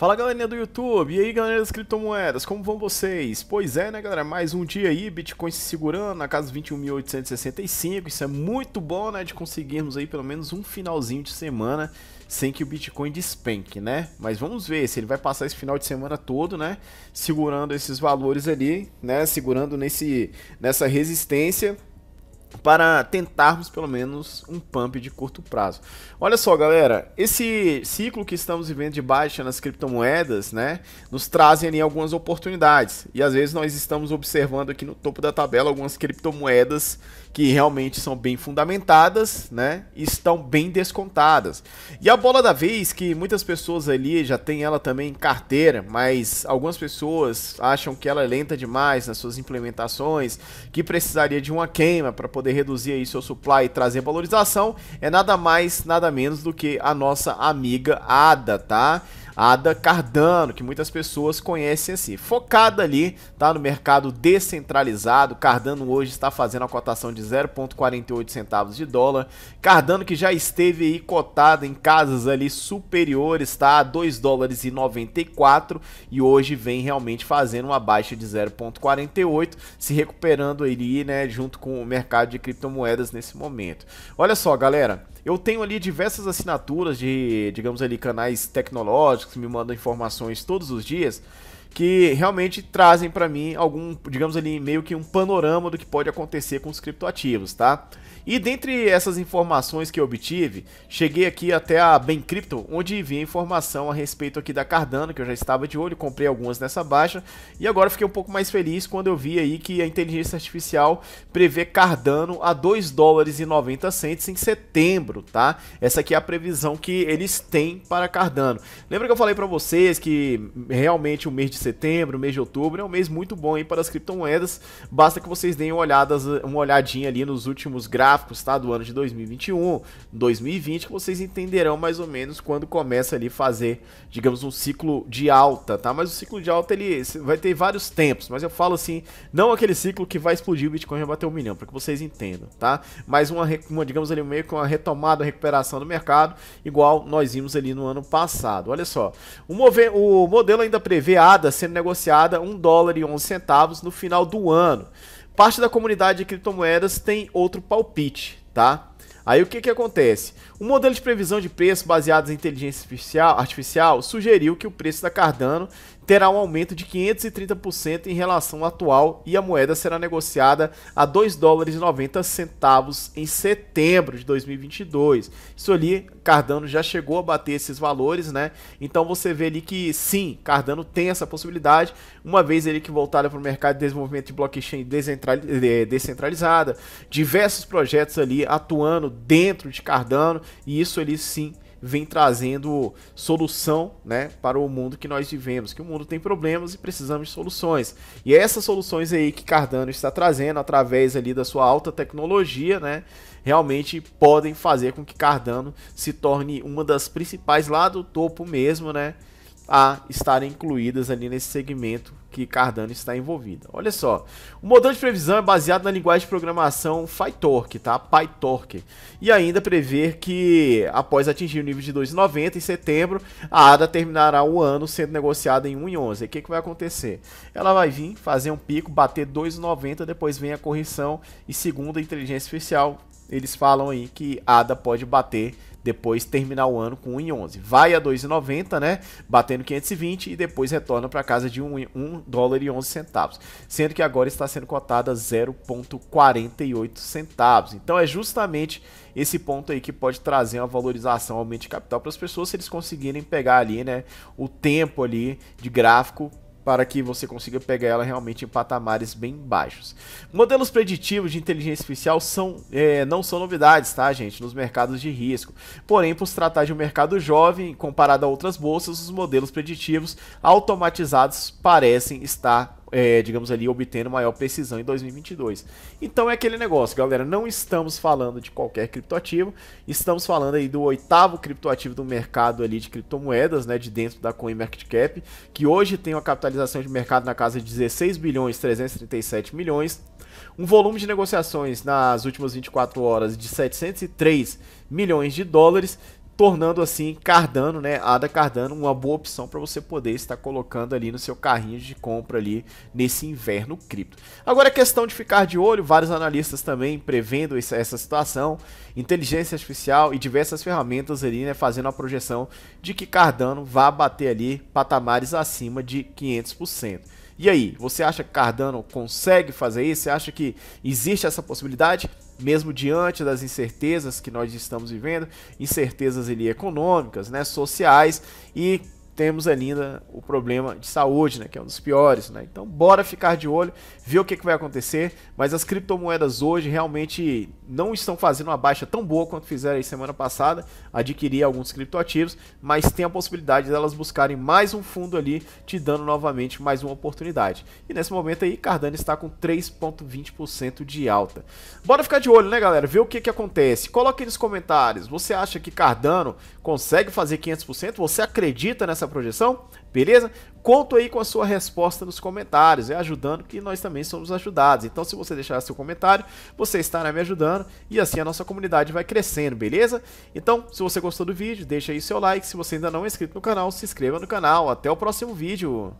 Fala galerinha do YouTube, e aí galera das criptomoedas, como vão vocês? Pois é né galera, mais um dia aí, Bitcoin se segurando na casa 21.865, isso é muito bom né, de conseguirmos aí pelo menos um finalzinho de semana sem que o Bitcoin despenque né, mas vamos ver se ele vai passar esse final de semana todo né, segurando esses valores ali, né, segurando nesse, nessa resistência para tentarmos pelo menos um pump de curto prazo. Olha só, galera, esse ciclo que estamos vivendo de baixa nas criptomoedas, né, nos trazem ali algumas oportunidades. E às vezes nós estamos observando aqui no topo da tabela algumas criptomoedas que realmente são bem fundamentadas, né, e estão bem descontadas. E a bola da vez que muitas pessoas ali já tem ela também em carteira, mas algumas pessoas acham que ela é lenta demais nas suas implementações, que precisaria de uma queima para poder poder reduzir aí seu supply e trazer valorização, é nada mais, nada menos do que a nossa amiga ADA, tá? Ada Cardano, que muitas pessoas conhecem assim, focada ali, tá no mercado descentralizado. Cardano hoje está fazendo a cotação de 0.48 centavos de dólar. Cardano que já esteve aí cotado em casas ali superiores, tá, a 2 dólares e 94 e hoje vem realmente fazendo uma baixa de 0.48, se recuperando ali, né, junto com o mercado mercado de criptomoedas nesse momento. Olha só, galera, eu tenho ali diversas assinaturas de, digamos ali, canais tecnológicos que me mandam informações todos os dias que realmente trazem para mim algum, digamos ali, meio que um panorama do que pode acontecer com os criptoativos, tá? E dentre essas informações que eu obtive, cheguei aqui até a Crypto, onde vi a informação a respeito aqui da Cardano, que eu já estava de olho, comprei algumas nessa baixa, e agora fiquei um pouco mais feliz quando eu vi aí que a inteligência artificial prevê Cardano a 2 dólares e 90 centes em setembro, tá? Essa aqui é a previsão que eles têm para Cardano. Lembra que eu falei para vocês que realmente o mês de setembro, mês de outubro, é um mês muito bom aí para as criptomoedas. Basta que vocês deem uma, olhadas, uma olhadinha ali nos últimos gráficos, tá? Do ano de 2021, 2020, que vocês entenderão mais ou menos quando começa ali fazer, digamos, um ciclo de alta, tá? Mas o ciclo de alta ele vai ter vários tempos, mas eu falo assim, não aquele ciclo que vai explodir o Bitcoin e bater um milhão, para que vocês entendam, tá? Mas uma, uma digamos ali, meio que uma retomada, recuperação do mercado, igual nós vimos ali no ano passado. Olha só, o, o modelo ainda prevê ADA sendo negociada 1 dólar e 11 centavos no final do ano. Parte da comunidade de criptomoedas tem outro palpite, tá? Aí o que, que acontece? Um modelo de previsão de preço baseado em inteligência artificial, artificial sugeriu que o preço da Cardano terá um aumento de 530% em relação ao atual e a moeda será negociada a 2 dólares e 90 centavos em setembro de 2022. Isso ali, Cardano já chegou a bater esses valores, né? Então você vê ali que sim, Cardano tem essa possibilidade, uma vez ele que voltar para o mercado de desenvolvimento de blockchain eh, descentralizada, diversos projetos ali atuando dentro de Cardano, e isso ali sim vem trazendo solução né, para o mundo que nós vivemos, que o mundo tem problemas e precisamos de soluções. E é essas soluções aí que Cardano está trazendo através ali da sua alta tecnologia, né, realmente podem fazer com que Cardano se torne uma das principais lá do topo mesmo, né, a estarem incluídas ali nesse segmento que Cardano está envolvida. Olha só, o modelo de previsão é baseado na linguagem de programação PyTorque, tá? PyTorque. E ainda prever que após atingir o nível de 2,90 em setembro, a ADA terminará o ano sendo negociada em 1,11. o que, é que vai acontecer? Ela vai vir fazer um pico, bater 2,90, depois vem a correção e segundo a inteligência artificial, eles falam aí que a ADA pode bater depois terminar o ano com 1,11. Vai a 2,90, né? Batendo 520 e depois retorna para casa de 1, dólar e 11 centavos, sendo que agora está sendo cotada 0,48 centavos. Então é justamente esse ponto aí que pode trazer uma valorização, aumento de capital para as pessoas se eles conseguirem pegar ali, né, o tempo ali de gráfico para que você consiga pegar ela realmente em patamares bem baixos. Modelos preditivos de inteligência artificial são, é, não são novidades, tá, gente, nos mercados de risco. Porém, por se tratar de um mercado jovem, comparado a outras bolsas, os modelos preditivos automatizados parecem estar é, digamos ali, obtendo maior precisão em 2022. Então é aquele negócio, galera, não estamos falando de qualquer criptoativo, estamos falando aí do oitavo criptoativo do mercado ali de criptomoedas, né, de dentro da CoinMarketCap, que hoje tem uma capitalização de mercado na casa de 16 bilhões 337 milhões, um volume de negociações nas últimas 24 horas de 703 milhões de dólares, tornando assim Cardano, né, ADA Cardano, uma boa opção para você poder estar colocando ali no seu carrinho de compra ali nesse inverno cripto. Agora a questão de ficar de olho, vários analistas também prevendo essa situação, inteligência artificial e diversas ferramentas ali, né, fazendo a projeção de que Cardano vá bater ali patamares acima de 500%. E aí, você acha que Cardano consegue fazer isso? Você acha que existe essa possibilidade? Mesmo diante das incertezas que nós estamos vivendo, incertezas ali econômicas, né, sociais e temos ainda né, o problema de saúde, né, que é um dos piores. Né? Então, bora ficar de olho, ver o que, que vai acontecer. Mas as criptomoedas hoje realmente não estão fazendo uma baixa tão boa quanto fizeram semana passada, adquirir alguns criptoativos, mas tem a possibilidade delas buscarem mais um fundo ali, te dando novamente mais uma oportunidade. E nesse momento aí, Cardano está com 3,20% de alta. Bora ficar de olho, né, galera? Ver o que, que acontece. Coloque nos comentários, você acha que Cardano consegue fazer 500%? Você acredita nessa projeção? Beleza? Conto aí com a sua resposta nos comentários, é ajudando que nós também somos ajudados. Então, se você deixar seu comentário, você estará me ajudando e assim a nossa comunidade vai crescendo, beleza? Então, se você gostou do vídeo, deixa aí seu like. Se você ainda não é inscrito no canal, se inscreva no canal. Até o próximo vídeo.